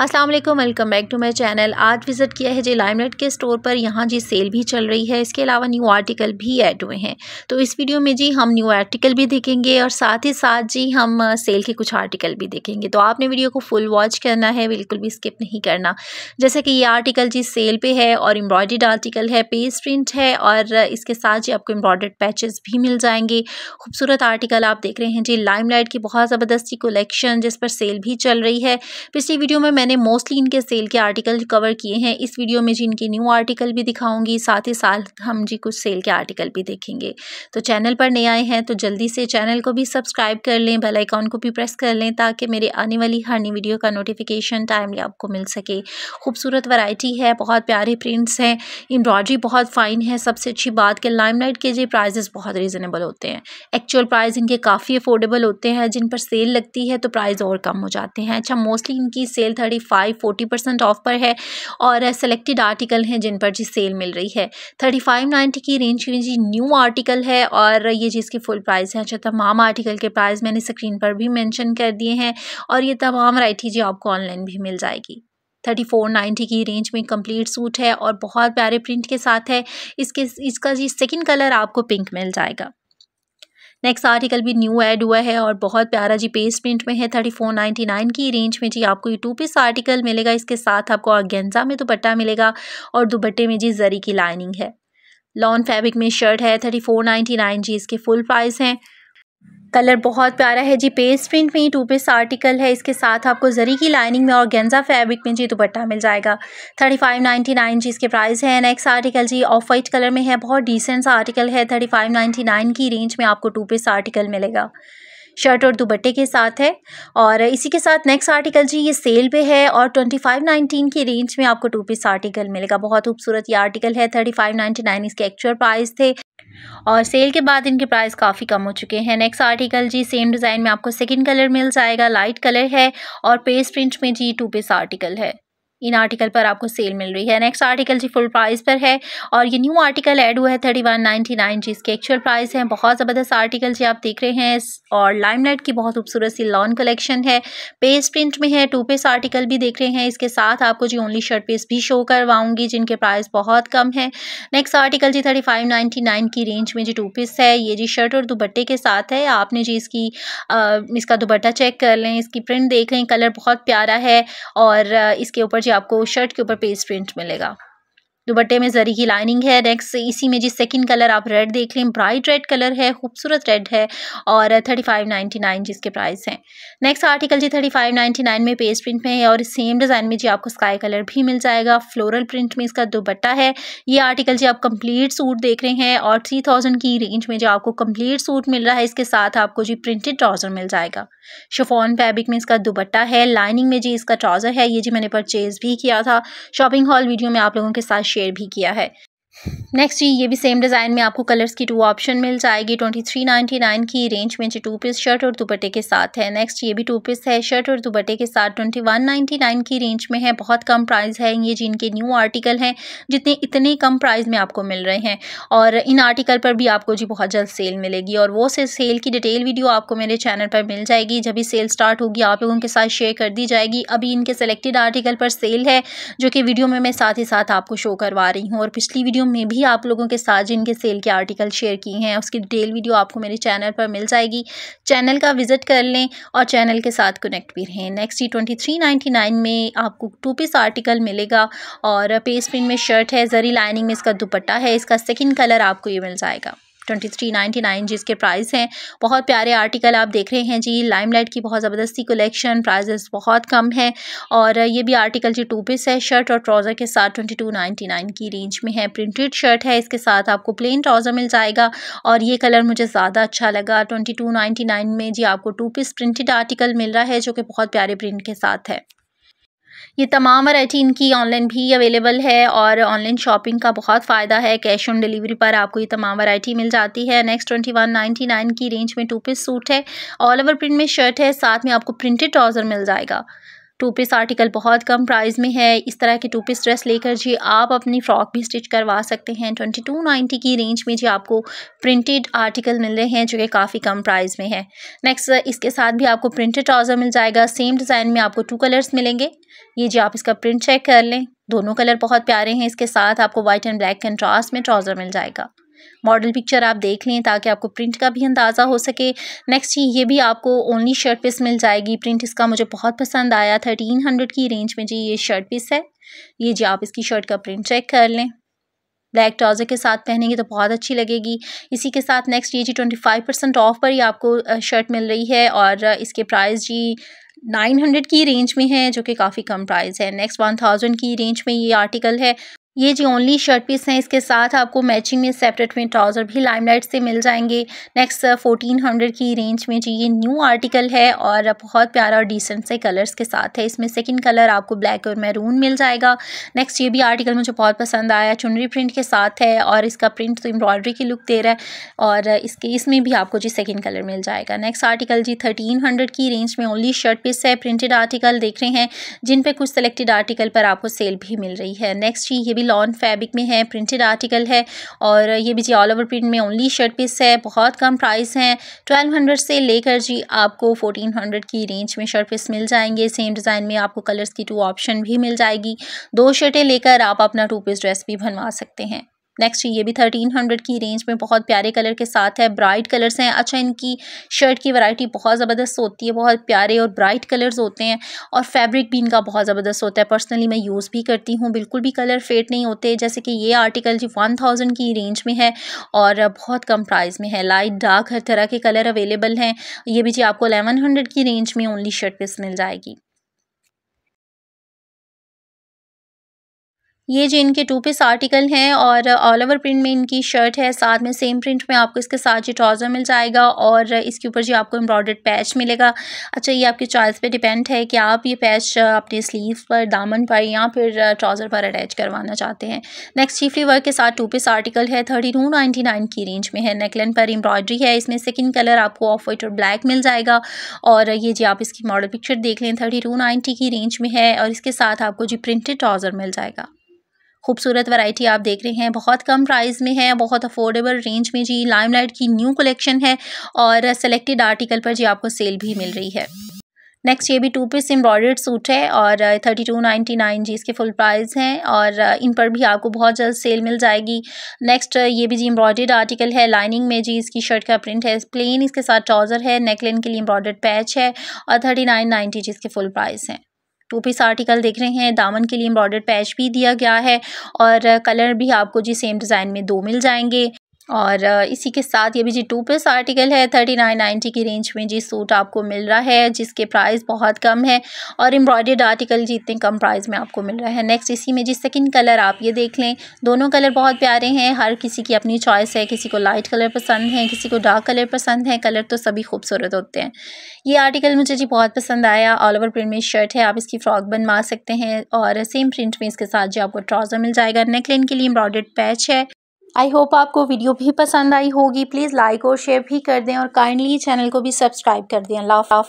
अस्सलाम वालेकुम welcome back to my channel आज विज़िट किया है जी लाइमलाइट के स्टोर पर यहाँ जी सेल भी चल रही है इसके अलावा न्यू आर्टिकल भी ऐड हुए हैं तो इस वीडियो में जी हम न्यू आर्टिकल भी देखेंगे और साथ ही साथ जी हम सेल के कुछ आर्टिकल भी देखेंगे तो आपने वीडियो को फुल वॉच करना है बिल्कुल भी स्किप नहीं करना जैसे कि ये आर्टिकल जी सेल पर है और एम्ब्रॉयड आर्टिकल है पेज प्रिंट है और इसके साथ जी आपको एम्ब्रॉयड पैचेस भी मिल जाएंगे खूबसूरत आर्टिकल आप देख रहे हैं जी लाइट की बहुत ज़बरदस्ती कलेक्शन जिस पर सेल भी चल रही है पिछली वीडियो में मैंने मैंने मोस्टली इनके सेल के आर्टिकल कवर किए हैं इस वीडियो में जी इनके न्यू आर्टिकल भी दिखाऊंगी साथ ही साथ हम जी कुछ सेल के आर्टिकल भी देखेंगे तो चैनल पर नए आए हैं तो जल्दी से चैनल को भी सब्सक्राइब कर लें बेल आइकॉन को भी प्रेस कर लें ताकि मेरे आने वाली हर नई वीडियो का नोटिफिकेशन टाइमली आपको मिल सके खूबसूरत वैरायटी है बहुत प्यारे प्रिंट्स हैं एम्ब्रॉयडरी बहुत फ़ाइन है सबसे अच्छी बात कि लाइट के जी प्राइजेस बहुत रीज़नेबल होते हैं एक्चुअल प्राइस इनके काफ़ी अफोर्डेबल होते हैं जिन पर सेल लगती है तो प्राइस और कम हो जाते हैं अच्छा मोस्टली इनकी sale thirty five forty percent off पर है और सेलेक्टेड uh, आर्टिकल हैं जिन पर जी सेल मिल रही है थर्टी फाइव नाइन्टी की रेंज में जी न्यू आर्टिकल है और ये जी फुल प्राइस है अच्छा तमाम आर्टिकल के प्राइस मैंने स्क्रीन पर भी मैंशन कर दिए हैं और ये तमाम वराइटी जी आपको ऑनलाइन भी मिल जाएगी थर्टी फोर नाइन्टी की रेंज में कंप्लीट सूट है और बहुत प्यारे प्रिंट के साथ है इसके इसका जी सेकंड कलर आपको पिंक मिल जाएगा नेक्स्ट आर्टिकल भी न्यू ऐड हुआ है और बहुत प्यारा जी पेस प्रिंट में है थर्टी फोर नाइन्टी नाइन की रेंज में जी आपको ये टू पीस आर्टिकल मिलेगा इसके साथ आपको अगेंजा में दुपट्टा मिलेगा और दुपट्टे में जी जरी की लाइनिंग है लॉन फैब्रिक में शर्ट है थर्टी फोर नाइन्टी नाइन जी इसके फुल प्राइस हैं कलर बहुत प्यारा है जी पेस्ट प्रिंट में ही टू पीस आर्टिकल है इसके साथ आपको जरी की लाइनिंग में और गेंजा फैब्रिक में जी दुपट्टा मिल जाएगा थर्टी फाइव नाइन्टी नाइन जी इसके प्राइस है नेक्स्ट आर्टिकल जी ऑफ वाइट कलर में है बहुत डिसेंट सा आर्टिकल है थर्टी फाइव नाइन्टी नाइन की रेंज में आपको टू पीस आर्टिकल मिलेगा शर्ट और दुपट्टे के साथ है और इसी के साथ नेक्स्ट आर्टिकल जी ये सेल पे है और ट्वेंटी फाइव नाइनटीन की रेंज में आपको टू पीस आर्टिकल मिलेगा बहुत खूबसूरत ये आर्टिकल है थर्टी फाइव नाइन्टी नाइन इसके एक्चुअल प्राइस थे और सेल के बाद इनके प्राइस काफ़ी कम हो चुके हैं नेक्स्ट आर्टिकल जी सेम डिज़ाइन में आपको सेकेंड कलर मिल जाएगा लाइट कलर है और पेस्ट प्रिंट में जी टू पीस आर्टिकल है इन आर्टिकल पर आपको सेल मिल रही है नेक्स्ट आर्टिकल जी फुल प्राइस पर है और ये न्यू आर्टिकल ऐड हुआ है थर्टी वन नाइन्टी नाइन जी इसके एक्चुअल प्राइस हैं बहुत ज़बरदस्त आर्टिकल जी आप देख रहे हैं और लाइमलाइट की बहुत खूबसूरत सी लॉन कलेक्शन है पेज प्रिंट में है टू पेस आर्टिकल भी देख रहे हैं इसके साथ आपको जी ओनली शर्ट पेस भी शो करवाऊंगी जिनके प्राइस बहुत कम है नेक्स्ट आर्टिकल जी थर्टी फाइव नाइनटी नाइन की रेंज में जी टू पेस है ये जी शर्ट और दुपट्टे के साथ है आपने जी इसकी इसका दुपट्टा चेक कर लें इसकी प्रिंट देख लें कलर बहुत प्यारा है और इसके ऊपर आपको शर्ट के ऊपर पेज प्रिंट मिलेगा दुपट्टे में जरी की लाइनिंग है नेक्स्ट इसी में जी सेकंड कलर आप रेड देख लें ब्राइट रेड कलर है खूबसूरत रेड है और थर्टी फाइव नाइन्टी नाइन जिसके प्राइस हैं नेक्स्ट आर्टिकल जी थर्टी फाइव नाइन्टी नाइन में पेस्ट प्रिंट में है और सेम डिज़ाइन में जी आपको स्काई कलर भी मिल जाएगा फ्लोरल प्रिंट में इसका दुपट्टा है ये आर्टिकल जी आप कंप्लीट सूट देख रहे हैं और थ्री थाउजेंड की रेंज में जो आपको कंप्लीट सूट मिल रहा है इसके साथ आपको जी प्रिंटेड ट्राउज़र मिल जाएगा शफोन फैब्रिक में इसका दुपट्टा है लाइनिंग में जी इसका ट्राउज़र है ये जी मैंने परचेज़ भी किया था शॉपिंग हॉल वीडियो में आप लोगों के साथ शेयर भी किया है नेक्स्ट जी ये भी सेम डिज़ाइन में आपको कलर्स की टू ऑप्शन मिल जाएगी ट्वेंटी थ्री नाइन्टी नाइन की रेंज में जी टू पीस शर्ट और दुपट्टे के साथ है नेक्स्ट ये भी टू पीस है शर्ट और दुपट्टे के साथ ट्वेंटी वन नाइन्टी नाइन की रेंज में है बहुत कम प्राइस है ये जिनके न्यू आर्टिकल हैं जितने इतने कम प्राइस में आपको मिल रहे हैं और इन आर्टिकल पर भी आपको जी बहुत जल्द सेल मिलेगी और वो से सेल की डिटेल वीडियो आपको मेरे चैनल पर मिल जाएगी जब भी सेल स्टार्ट होगी आप लोगों के साथ शेयर कर दी जाएगी अभी इनके सेलेक्टेड आर्टिकल पर सेल है जो कि वीडियो में मैं साथ ही साथ आपको शो करवा रही हूँ और पिछली वीडियो वीडियो में भी आप लोगों के साथ जिनके सेल के आर्टिकल शेयर किए हैं उसकी डिटेल वीडियो आपको मेरे चैनल पर मिल जाएगी चैनल का विजिट कर लें और चैनल के साथ कनेक्ट भी रहें नेक्स्ट ये ट्वेंटी थ्री नाइन्टी नाइन में आपको टू पीस आर्टिकल मिलेगा और पेस प्रिंट में शर्ट है जरी लाइनिंग में इसका दुपट्टा है इसका सेकेंड कलर आपको ये मिल जाएगा ट्वेंटी थ्री नाइन्टी नाइन जिसके प्राइस हैं बहुत प्यारे आर्टिकल आप देख रहे हैं जी लाइमलाइट की बहुत ज़बरदस्ती कलेक्शन प्राइजेस बहुत कम है और ये भी आर्टिकल जी टू पीस है शर्ट और ट्राउज़र के साथ ट्वेंटी टू नाइन्टी नाइन की रेंज में है प्रिंटेड शर्ट है इसके साथ आपको प्लेन ट्राउज़र मिल जाएगा और ये कलर मुझे ज़्यादा अच्छा लगा ट्वेंटी टू नाइन्टी नाइन में जी आपको टू पीस प्रिंटेड आर्टिकल मिल रहा है जो कि बहुत प्यारे प्रिंट के साथ है ये तमाम वैरायटी इनकी ऑनलाइन भी अवेलेबल है और ऑनलाइन शॉपिंग का बहुत फ़ायदा है कैश ऑन डिलीवरी पर आपको ये तमाम वैरायटी मिल जाती है next twenty one ninety nine की रेंज में टू पीस सूट है ऑल ओवर प्रिंट में शर्ट है साथ में आपको प्रिंटेड ट्राउज़र मिल जाएगा टू पीस आर्टिकल बहुत कम प्राइस में है इस तरह की टू पीस ड्रेस लेकर जी आप अपनी फ़्रॉक भी स्टिच करवा सकते हैं ट्वेंटी टू नाइन्टी की रेंज में जी आपको प्रिंटेड आर्टिकल मिल रहे हैं जो कि काफ़ी कम प्राइस में है नेक्स्ट इसके साथ भी आपको प्रिंटेड ट्राउज़र मिल जाएगा सेम डिज़ाइन में आपको टू कलर्स मिलेंगे ये जी आप इसका प्रिंट चेक कर लें दोनों कलर बहुत प्यारे हैं इसके साथ आपको वाइट एंड ब्लैक कंट्रास्ट में ट्राउज़र मिल जाएगा मॉडल पिक्चर आप देख लें ताकि आपको प्रिंट का भी अंदाज़ा हो सके नेक्स्ट जी ये भी आपको ओनली शर्ट पीस मिल जाएगी प्रिंट इसका मुझे बहुत पसंद आया थर्टीन हंड्रेड की रेंज में जी ये शर्ट पीस है ये जी आप इसकी शर्ट का प्रिंट चेक कर लें ब्लैक ट्राउज़र के साथ पहनेंगे तो बहुत अच्छी लगेगी इसी के साथ नेक्स्ट ये जी ट्वेंटी फाइव परसेंट ऑफ पर ही आपको शर्ट मिल रही है और इसके प्राइस जी नाइन हंड्रेड की रेंज में है जो कि काफ़ी कम प्राइस है नेक्स्ट वन थाउजेंड की रेंज में ये आर्टिकल है ये जी ओनली शर्ट पीस हैं इसके साथ आपको मैचिंग में सेपरेट में ट्राउज़र भी लाइमलाइट से मिल जाएंगे नेक्स्ट फोर्टीन हंड्रेड की रेंज में जी ये न्यू आर्टिकल है और uh, बहुत प्यारा और डिसेंट से कलर्स के साथ है इसमें सेकंड कलर आपको ब्लैक और मैरून मिल जाएगा नेक्स्ट ये भी आर्टिकल मुझे बहुत पसंद आया चुनरी प्रिंट के साथ है और इसका प्रिंट तो एम्ब्रॉयडरी की लुक दे रहा है और uh, इसके इसमें भी आपको जी सेकेंड कलर मिल जाएगा नेक्स्ट आर्टिकल जी थर्टीन हंड्रेड की रेंज में ओनली शर्ट पीस है प्रिंटेड आर्टिकल देख रहे हैं जिन पर कुछ सेलेक्टेड आर्टिकल पर आपको सेल भी मिल रही है नेक्स्ट जी ये भी लॉन फैब्रिक में है प्रिंटेड आर्टिकल है और ये भी जी ऑल ओवर प्रिंट में ओनली शर्ट पीस है बहुत कम प्राइस है ट्वेल्व हंड्रेड से लेकर जी आपको फोर्टीन हंड्रेड की रेंज में शर्ट पीस मिल जाएंगे सेम डिज़ाइन में आपको कलर्स की टू ऑप्शन भी मिल जाएगी दो शर्टें लेकर आप अपना टू पीस ड्रेस भी बनवा सकते हैं नेक्स्ट ये भी थर्टीन हंड्रेड की रेंज में बहुत प्यारे कलर के साथ है ब्राइट कलर्स हैं अच्छा इनकी शर्ट की वैरायटी बहुत ज़बरदस्त होती है बहुत प्यारे और ब्राइट कलर्स होते हैं और फैब्रिक भी इनका बहुत ज़बरदस्त होता है पर्सनली मैं यूज़ भी करती हूँ बिल्कुल भी कलर फेड नहीं होते जैसे कि ये आर्टिकल जी वन थाउजेंड की रेंज में है और बहुत कम प्राइस में है लाइट डार्क हर तरह के कलर अवेलेबल हैं ये भी जी आपको अलेवन हंड्रेड की रेंज में ओनली शर्ट पीस मिल जाएगी ये जो इनके टू पीस आर्टिकल हैं और ऑल ओवर प्रिंट में इनकी शर्ट है साथ में सेम प्रिंट में आपको इसके साथ जो ट्राउज़र मिल जाएगा और इसके ऊपर जो आपको एम्ब्रॉयडर्ड पैच मिलेगा अच्छा ये आपकी चॉइस पे डिपेंड है कि आप ये पैच अपने स्लीव पर दामन पर या फिर ट्राउज़र पर अटैच करवाना चाहते हैं नेक्स्ट चीफली वर्क के साथ टू पीस आर्टिकल है थर्टी टू नाइनटी नाइन की रेंज में है नेकलन पर एम्ब्रॉयडरी है इसमें सेकेंड कलर आपको ऑफ वाइट और ब्लैक मिल जाएगा और ये जी आप इसकी मॉडल पिक्चर देख लें थर्टी टू नाइनटी की रेंज में है और इसके साथ आपको जी प्रिंटेड ट्राउज़र मिल जाएगा खूबसूरत वैरायटी आप देख रहे हैं बहुत कम प्राइस में है बहुत अफोर्डेबल रेंज में जी लाइमलाइट की न्यू कलेक्शन है और सेलेक्टेड आर्टिकल पर जी आपको सेल भी मिल रही है नेक्स्ट ये भी टू पीस एम्ब्रॉयडर्ड सूट है और थर्टी टू नाइन्टी नाइन जी इसके फुल प्राइस हैं और इन पर भी आपको बहुत जल्द सेल मिल जाएगी नेक्स्ट ये भी जी एम्ब्रॉयडर्ड आर्टिकल है लाइनिंग में जी इसकी शर्ट का प्रिंट है प्लेन इसके साथ ट्राउज़र है नेकलाइन के लिए एम्ब्रॉयडर्ड पैच है और थर्टी नाइन नाइन्टी जी इसके फुल प्राइस हैं टू पीस आर्टिकल देख रहे हैं दामन के लिए एम्ब्रॉयडर्ड पैच भी दिया गया है और कलर भी आपको जी सेम डिज़ाइन में दो मिल जाएंगे और इसी के साथ ये भी जी टू पीस आर्टिकल है थर्टी नाइन नाइन्टी की रेंज में जी सूट आपको मिल रहा है जिसके प्राइस बहुत कम है और एम्ब्रॉयडर्ड आर्टिकल जी इतने कम प्राइस में आपको मिल रहा है नेक्स्ट इसी में जी सेकंड कलर आप ये देख लें दोनों कलर बहुत प्यारे हैं हर किसी की अपनी चॉइस है किसी को लाइट कलर पसंद है किसी को डार्क कलर पसंद है कलर तो सभी खूबसूरत होते हैं ये आर्टिकल मुझे जी बहुत पसंद आया ऑल ओवर प्रिंट में शर्ट है आप इसकी फ़्रॉक बनवा सकते हैं और सेम प्रिंट में इसके साथ जो आपको ट्राउज़र मिल जाएगा नेकलाइन के लिए एम्ब्रॉयडर्ड पैच है आई होप आपको वीडियो भी पसंद आई होगी प्लीज़ लाइक और शेयर भी कर दें और काइंडली चैनल को भी सब्सक्राइब कर दें लाफ़